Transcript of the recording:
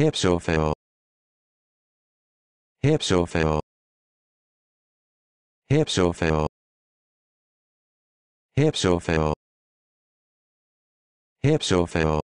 Hypsophil. Hypsophil. Hypsophil. Hypsophil. Hypsophil.